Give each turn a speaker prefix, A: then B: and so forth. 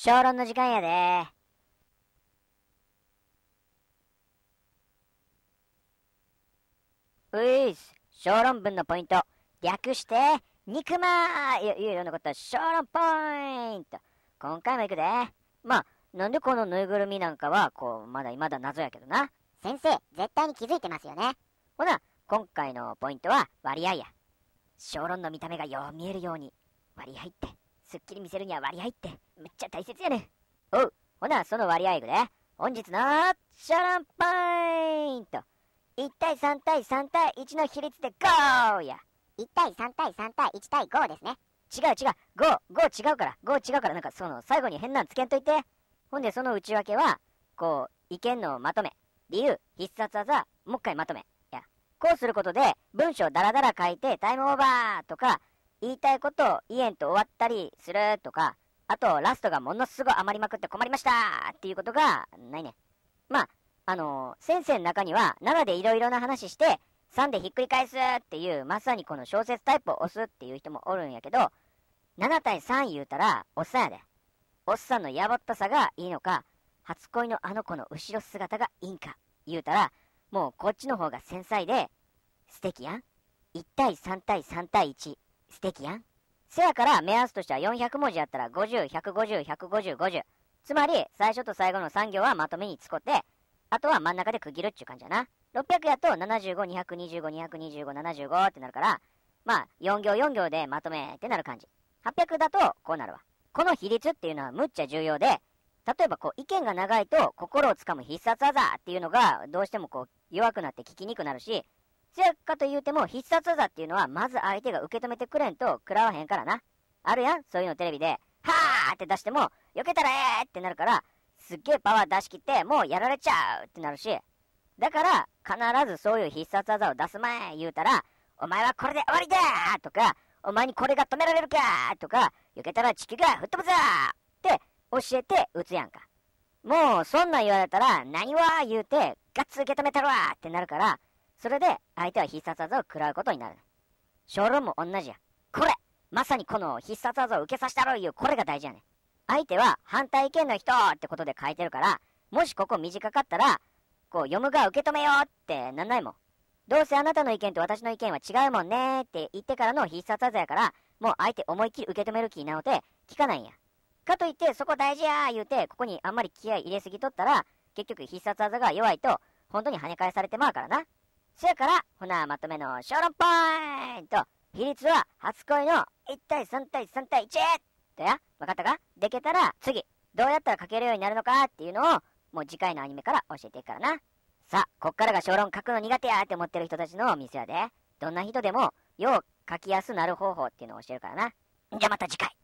A: 小論の時間やでういす。小論文のポイント。略して、肉まーいうようなこと、小論ポイント。今回も行くで。まあ、なんでこのぬいぐるみなんかは、こう、まだまだ謎やけどな。先生、絶対に気づいてますよね。ほな、今回のポイントは割合や。小論の見た目がよう見えるように、割合って。すっきり見せるには割合ってめっちゃ大切やねん。おう、ほな、その割合で。本日の、シャランパインと、1対3対3対1の比率で GO! や。1対3対3対1対5ですね。違う違う、5、5違うから、5違うから、なんかその、最後に変なんつけんといて。ほんで、その内訳は、こう、意見のまとめ、理由、必殺技、もう一回まとめ。や。こうすることで、文章をダラダラ書いて、タイムオーバーとか、言いたいことを言えんと終わったりするとか、あと、ラストがものすごい余りまくって困りましたっていうことがないね。まあ、あのー、先生の中には7でいろいろな話して、3でひっくり返すっていう、まさにこの小説タイプを押すっていう人もおるんやけど、7対3言うたら、おっさんやで。おっさんのやばったさがいいのか、初恋のあの子の後ろ姿がいいんか、言うたら、もうこっちの方が繊細で、素敵やん。1対3対3対1。素敵やん。せやから、目安としては400文字やったら50、150、150、50。つまり、最初と最後の3行はまとめに使って、あとは真ん中で区切るっちゅう感じやな。600やと75、225、225、75ってなるから、まあ、4行4行でまとめってなる感じ。800だと、こうなるわ。この比率っていうのはむっちゃ重要で、例えばこう、意見が長いと、心をつかむ必殺技っていうのが、どうしてもこう、弱くなって聞きにくくなるし、どかと言うても必殺技っていうのはまず相手が受け止めてくれんと食らわへんからな。あるやんそういうのテレビで、はーって出しても、避けたらええってなるから、すっげえパワー出し切って、もうやられちゃうってなるし。だから、必ずそういう必殺技を出す前言うたら、お前はこれで終わりだとか、お前にこれが止められるかとか、避けたら地球が吹っ飛ぶぞって教えて打つやんか。もう、そんなん言われたら、何は言うて、ガッツ受け止めたるわってなるから、それで、相手は必殺技を食らうことになる。小論も同じや。これまさにこの必殺技を受けさせたろいう、これが大事やねん。相手は反対意見の人ってことで書いてるから、もしここ短かったら、こう読む側受け止めようってなんないもん。どうせあなたの意見と私の意見は違うもんねって言ってからの必殺技やから、もう相手思いっきり受け止める気なので聞かないんや。かといってそこ大事や言うて、ここにあんまり気合入れすぎとったら、結局必殺技が弱いと、本当に跳ね返されてまうからな。せやから、ほな、まとめの小論ポイント比率は初恋の1対3対3対 1! とや、わかったかできたら次、どうやったら書けるようになるのかっていうのを、もう次回のアニメから教えていくからな。さあ、こっからが小論書くの苦手やって思ってる人たちの店やで。どんな人でも、よう書きやすなる方法っていうのを教えるからな。じゃあまた次回。